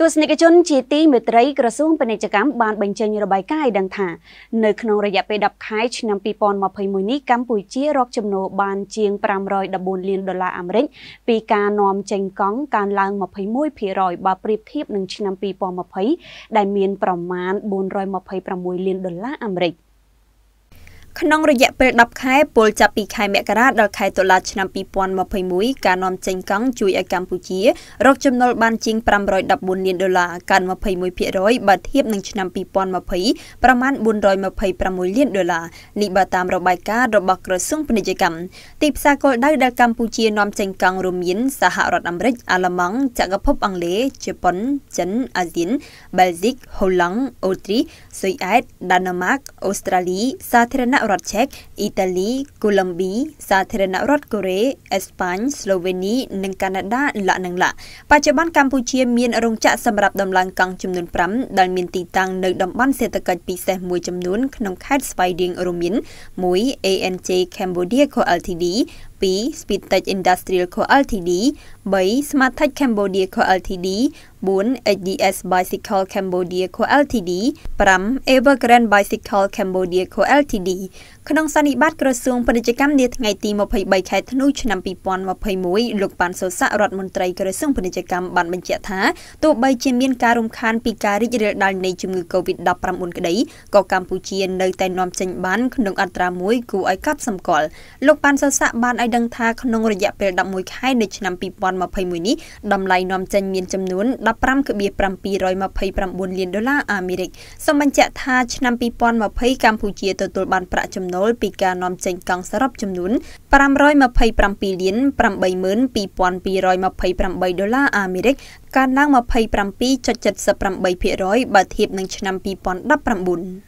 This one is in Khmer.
ទស្សនិកជនជាទីមេត្រីក្រសួងពាណិជ្ជកម្មបានបញ្ចេញរបាយការណ៍ឲ្យដឹងថា នៅក្នុងរយៈពេល10ខែឆ្នាំ2021នេះកម្ពុជារកចំណូលបានជាង514លានដុល្លារអាមេរិកពីការនាំចេញកង់កើនឡើង21%បើប្រៀបធៀបនឹងឆ្នាំ2020ដែលមានប្រមាណ426លានដុល្លារអាមេរិក។ក្នុងរយៈពេល10ខែ ពលចាប់ពីខែមករាដល់ខែតុលាឆ្នាំ2021ការនាំចេញកង់ជួយឲ្យកម្ពុជា រកចំណូលបានជាង514លានដុល្លារកើន21%បើធៀបនឹងឆ្នាំ2020ប្រមាណ426លានដុល្លារនេះបើតាមរបាយការណ៍របស់ក្រសួងពាណិជ្ជកម្មទីផ្សារគោលដៅដែលកម្ពុជានាំចេញកង់រួមមានសហរដ្ឋអាមេរិកអាល្លឺម៉ង់ចក្រភពអង់គ្លេសជប៉ុនចិនអាស៊ានបែលហ្សិកហូឡង់អូទ្រីស៊ុយអែតដាណឺម៉ាកអូស្ត្រាលីសាធារណរដ្ឋឆែកអ៊ីតាលីកូឡុំប៊ីសាធារណរដ្ឋកូរ៉េអេស្ប៉ាញស្លូវេនីនិងកាណាដាលក្ខនឹងលក្ខបច្ចុប្បន្នកម្ពុជាមានរោងចក្រសម្រាប់ដំឡើងកង់ចំនួន5ដែលមានទីតាំងនៅតំបន់សេដ្ឋកិច្ចពិសេសមួយចំនួនក្នុងខេត្តស្វាយរៀងរួមមាន1 ANJ Cambodia Co Ltd 2 Speedtech Industrial Co Ltd 3 Smarttech Cambodia Co Ltd 4 HDS Bicycle Cambodia Co Ltd 5 Evergrande Bicycle Cambodia Co Ltd ក្នុងសន្និបាតក្រសួងពាណិជ្ជកម្មនាថ្ងៃទី23ខែធ្នូឆ្នាំ2021លោកប៉ាន់សូសារដ្ឋមន្ត្រី ក្រសួងពាណិជ្ជកម្មបានបញ្ជាក់ថាទោះបីជាមានការរំខានពីការរីករាលដាលនៃជំងឺ Covid-19 ក្តីក៏កម្ពុជានៅតែនាំចេញបានក្នុងអត្រាមួយគួរឲ្យកត់សម្គាល់លោកប៉ាន់សូសាបានឲ្យដឹងថាក្នុងរយៈពេល11ខែនៃឆ្នាំ2021នេះតម្លៃនាំចេញមានចំនួន15.729លានដុល្លារអាមេរិកសូមបញ្ជាក់ថាឆ្នាំ2020កម្ពុជាទទួលបានប្រាក់ចំណូលពីការនាំចេញកង់សរុបចំនួន527លាន82228ដុល្លារអាមេរិកកើនឡើង27.78%បើធៀបនឹងឆ្នាំ2019